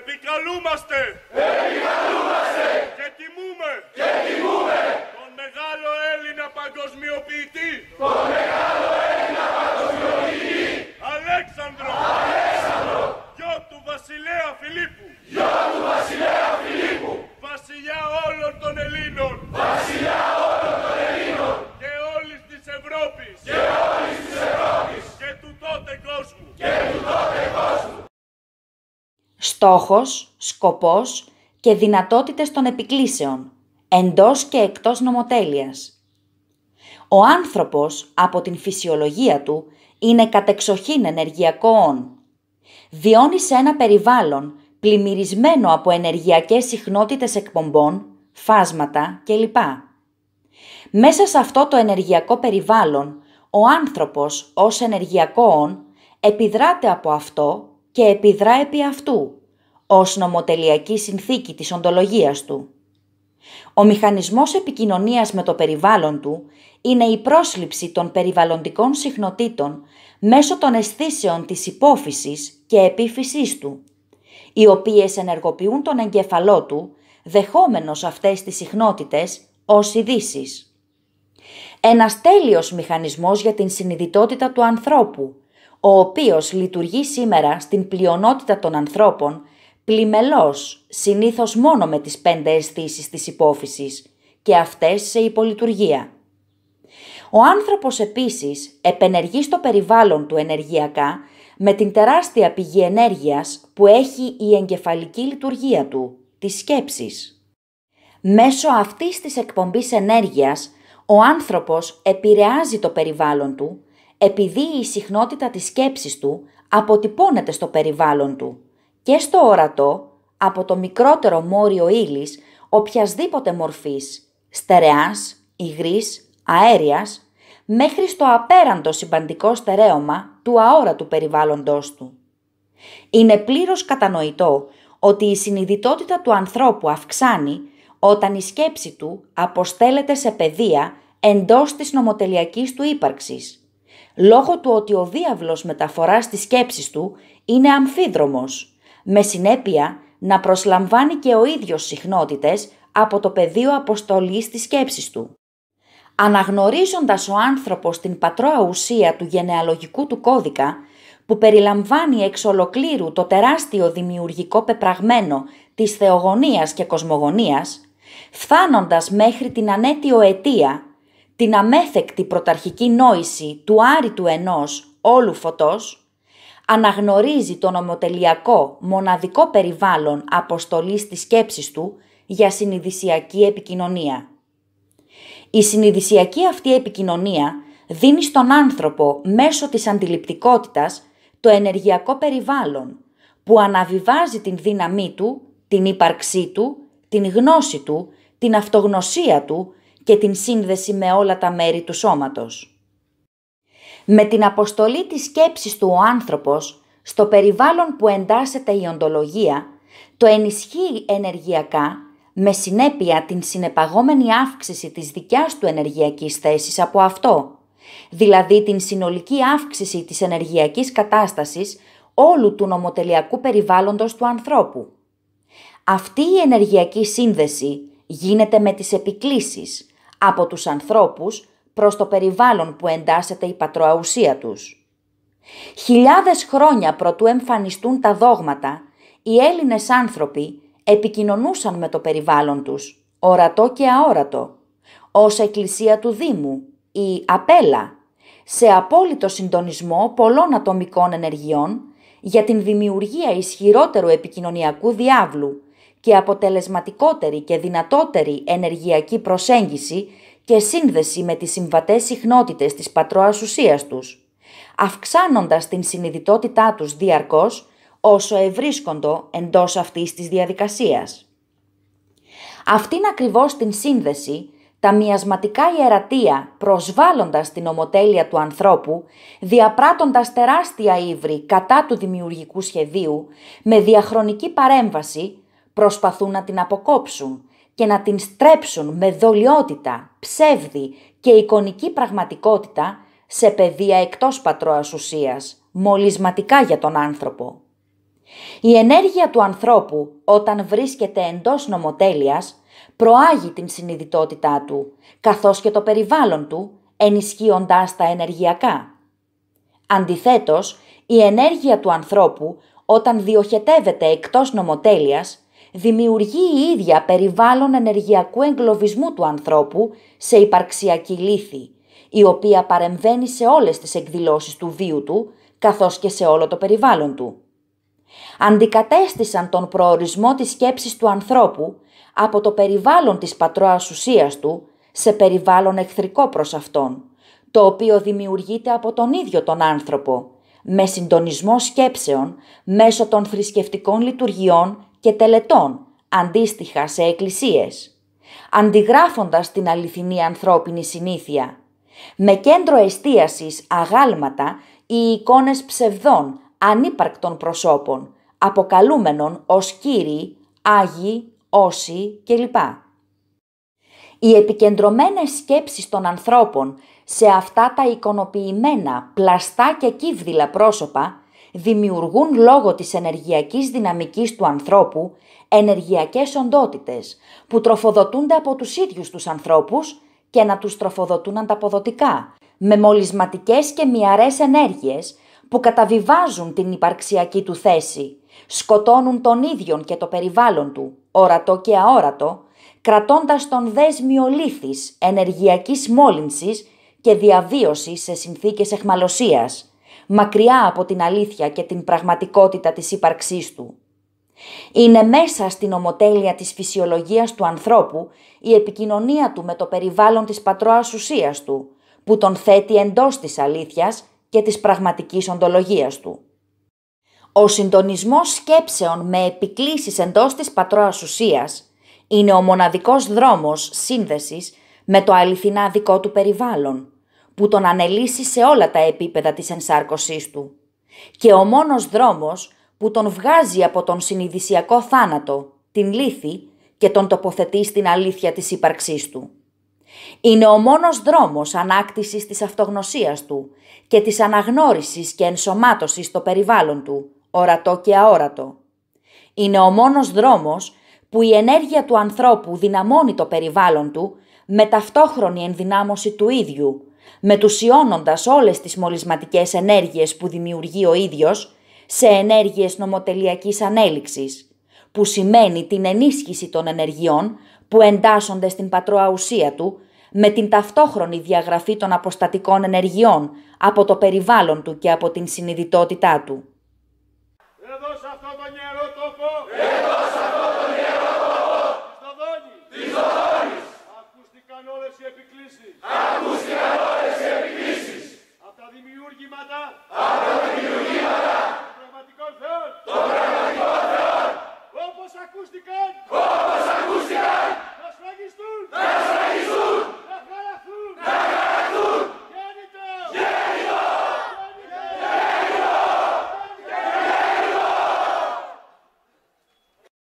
Επικαλούμαστε! Επικαλούμαστε! Και τιμούμε! Και τιμούμε! Τον μεγάλο Έλληνα παγκοσμιοποιητή! Τον μεγάλο Έλληνα παγκοσμιοποιητή! Αλέξανδρο! Αλέξανδρο! Γιο του βασιλέα Φιλίππου! Γιο του βασιλέα Φιλίππου! Βασιλιά όλων των Ελλήνων! Βασιλιά όλων στόχος, σκοπός και δυνατότητες των επικλήσεων, εντός και εκτός νομοτέλειας. Ο άνθρωπος, από την φυσιολογία του, είναι κατεξοχήν ενεργειακό όν. σε ένα περιβάλλον πλημμυρισμένο από ενεργειακές συχνότητες εκπομπών, φάσματα κλπ. Μέσα σε αυτό το ενεργειακό περιβάλλον, ο άνθρωπος ως ενεργειακό όν επιδράται από αυτό και επιδρά επί αυτού, ως νομοτελειακή συνθήκη της οντολογίας του. Ο μηχανισμός επικοινωνίας με το περιβάλλον του είναι η πρόσληψη των περιβαλλοντικών συχνοτήτων μέσω των αισθήσεων της υπόφυσης και επίφυσής του, οι οποίες ενεργοποιούν τον εγκέφαλό του, δεχόμενος αυτές τις συχνότητες ως ειδήσεις. Ένας τέλειος μηχανισμός για την συνειδητότητα του ανθρώπου, ο οποίος λειτουργεί σήμερα στην πλειονότητα των ανθρώπων, πλημελώς, συνήθως μόνο με τις πέντε αισθήσεις της υπόφυσης και αυτές σε υπολειτουργία. Ο άνθρωπος επίσης επενεργεί στο περιβάλλον του ενεργειακά με την τεράστια πηγή ενέργειας που έχει η εγκεφαλική λειτουργία του, της σκέψης. Μέσω αυτής της εκπομπής ενέργειας, ο άνθρωπος επηρεάζει το περιβάλλον του επειδή η συχνότητα της σκέψης του αποτυπώνεται στο περιβάλλον του και στο ορατό από το μικρότερο μόριο ύλης οποιασδήποτε μορφής, στερεάς, υγρής, αέριας, μέχρι στο απέραντο συμπαντικό στερέωμα του αόρατου περιβάλλοντος του. Είναι πλήρως κατανοητό ότι η συνειδητότητα του ανθρώπου αυξάνει όταν η σκέψη του αποστέλλεται σε παιδεία εντός της νομοτελειακής του ύπαρξης λόγω του ότι ο διάβλος μεταφοράς της σκέψης του είναι αμφίδρομος, με συνέπεια να προσλαμβάνει και ο ίδιος συχνότητες από το πεδίο αποστολής της σκέψης του. Αναγνωρίζοντας ο άνθρωπος την πατρόα ουσία του γενεαλογικού του κώδικα, που περιλαμβάνει εξ ολοκλήρου το τεράστιο δημιουργικό πεπραγμένο της θεογονίας και κοσμογονίας, φθάνοντας μέχρι την ανέτιο αιτία την αμέθεκτη πρωταρχική νόηση του του ενός όλου φωτός, αναγνωρίζει τον ομοτελιακό μοναδικό περιβάλλον αποστολής της σκέψης του για συνειδησιακή επικοινωνία. Η συνειδησιακή αυτή επικοινωνία δίνει στον άνθρωπο μέσω της αντιληπτικότητας το ενεργειακό περιβάλλον που αναβιβάζει την δύναμή του, την ύπαρξή του, την γνώση του, την αυτογνωσία του και την σύνδεση με όλα τα μέρη του σώματος. Με την αποστολή της σκέψης του ο άνθρωπος, στο περιβάλλον που εντάσσεται η οντολογία, το ενισχύει ενεργειακά με συνέπεια την συνεπαγόμενη αύξηση της δικιάς του ενεργειακής θέσης από αυτό, δηλαδή την συνολική αύξηση της ενεργειακής κατάστασης όλου του νομοτελειακού περιβάλλοντος του ανθρώπου. Αυτή η ενεργειακή σύνδεση γίνεται με τις επικλήσεις, από τους ανθρώπους προς το περιβάλλον που εντάσσεται η πατροαουσία τους. Χιλιάδες χρόνια προτού εμφανιστούν τα δόγματα, οι Έλληνες άνθρωποι επικοινωνούσαν με το περιβάλλον τους, ορατό και αόρατο, ως εκκλησία του Δήμου ή απέλα, σε απόλυτο συντονισμό πολλών ατομικών ενεργειών για την δημιουργία ισχυρότερου επικοινωνιακού διάβλου, και αποτελεσματικότερη και δυνατότερη ενεργειακή προσέγγιση και σύνδεση με τις συμβατές συχνότητες της πατρόας ουσίας τους, αυξάνοντας την συνειδητότητά τους διαρκώς όσο ευρίσκοντο εντός αυτής της διαδικασίας. Αυτήν ακριβώς την σύνδεση, τα μοιασματικά ιερατεία προσβάλλοντας την ομοτέλεια του ανθρώπου, διαπράττοντας τεράστια ύβρη κατά του δημιουργικού σχεδίου, με διαχρονική παρέμβαση, προσπαθούν να την αποκόψουν και να την στρέψουν με δολιότητα, ψεύδι και εικονική πραγματικότητα σε πεδία εκτός πατρόας ουσίας, μολυσματικά για τον άνθρωπο. Η ενέργεια του ανθρώπου όταν βρίσκεται εντός νομοτέλειας προάγει την συνειδητότητά του, καθώς και το περιβάλλον του, ενισχύοντάς τα ενεργειακά. Αντιθέτως, η ενέργεια του ανθρώπου όταν διοχετεύεται εκτός νομοτέλειας δημιουργεί η ίδια περιβάλλον ενεργειακού εγκλωβισμού του ανθρώπου σε υπαρξιακή λύθη, η οποία παρεμβαίνει σε όλες τις εκδηλώσεις του βίου του, καθώς και σε όλο το περιβάλλον του. Αντικατέστησαν τον προορισμό της σκέψης του ανθρώπου από το περιβάλλον της πατρόας ουσίας του σε περιβάλλον εχθρικό προς αυτόν, το οποίο δημιουργείται από τον ίδιο τον άνθρωπο, με συντονισμό σκέψεων μέσω των θρησκευτικών λειτουργιών και τελετών, αντίστοιχα σε εκκλησίες, αντιγράφοντας την αληθινή ανθρώπινη συνήθεια. Με κέντρο εστίασης αγάλματα οι εικόνες ψευδών, ανύπαρκτων προσώπων, αποκαλούμενων ως κύριοι, άγιοι, όσοι κλπ. Οι επικεντρωμένες σκέψεις των ανθρώπων σε αυτά τα εικονοποιημένα, πλαστά και κύβδηλα πρόσωπα δημιουργούν λόγω της ενεργειακής δυναμικής του ανθρώπου ενεργειακές οντότητες που τροφοδοτούνται από τους ίδιους τους ανθρώπους και να τους τροφοδοτούν ανταποδοτικά, με μολυσματικές και μιαρές ενέργειες που καταβιβάζουν την υπαρξιακή του θέση, σκοτώνουν τον ίδιον και το περιβάλλον του, ορατό και αόρατο, κρατώντας τον δέσμιο λήθης ενεργειακής μόλυνσης και διαβίωσης σε συνθήκες εχμαλωσίας, μακριά από την αλήθεια και την πραγματικότητα της ύπαρξής του. Είναι μέσα στην ομοτέλεια της φυσιολογίας του ανθρώπου η επικοινωνία του με το περιβάλλον της πατρόας ουσίας του, που τον θέτει εντός της αλήθειας και της πραγματικής οντολογίας του. Ο συντονισμός σκέψεων με επικλήσεις εντός της πατρόας ουσίας είναι ο μοναδικός δρόμος σύνδεσης με το αληθινά δικό του περιβάλλον, που τον ανελύσει σε όλα τα επίπεδα της ενσάρκωσής του. Και ο μόνος δρόμος που τον βγάζει από τον συνειδησιακό θάνατο, την λύθη και τον τοποθετεί στην αλήθεια της ύπαρξής του. Είναι ο μόνος δρόμος ανάκτησης της αυτογνωσίας του και της αναγνώρισης και ενσωμάτωσης στο περιβάλλον του, ορατό και αόρατο. Είναι ο μόνος δρόμος που η ενέργεια του ανθρώπου δυναμώνει το περιβάλλον του με ταυτόχρονη ενδυνάμωση του ίδιου, μετουσιώνοντας όλες τις μολυσματικές ενέργειες που δημιουργεί ο ίδιος σε ενέργειες νομοτελειακής ανέλυξης, που σημαίνει την ενίσχυση των ενεργειών που εντάσσονται στην πατροαουσία του με την ταυτόχρονη διαγραφή των αποστατικών ενεργειών από το περιβάλλον του και από την συνειδητότητά του. Εδώ σε αυτό το νερό τόπο, εδώ σε αυτό το acústica!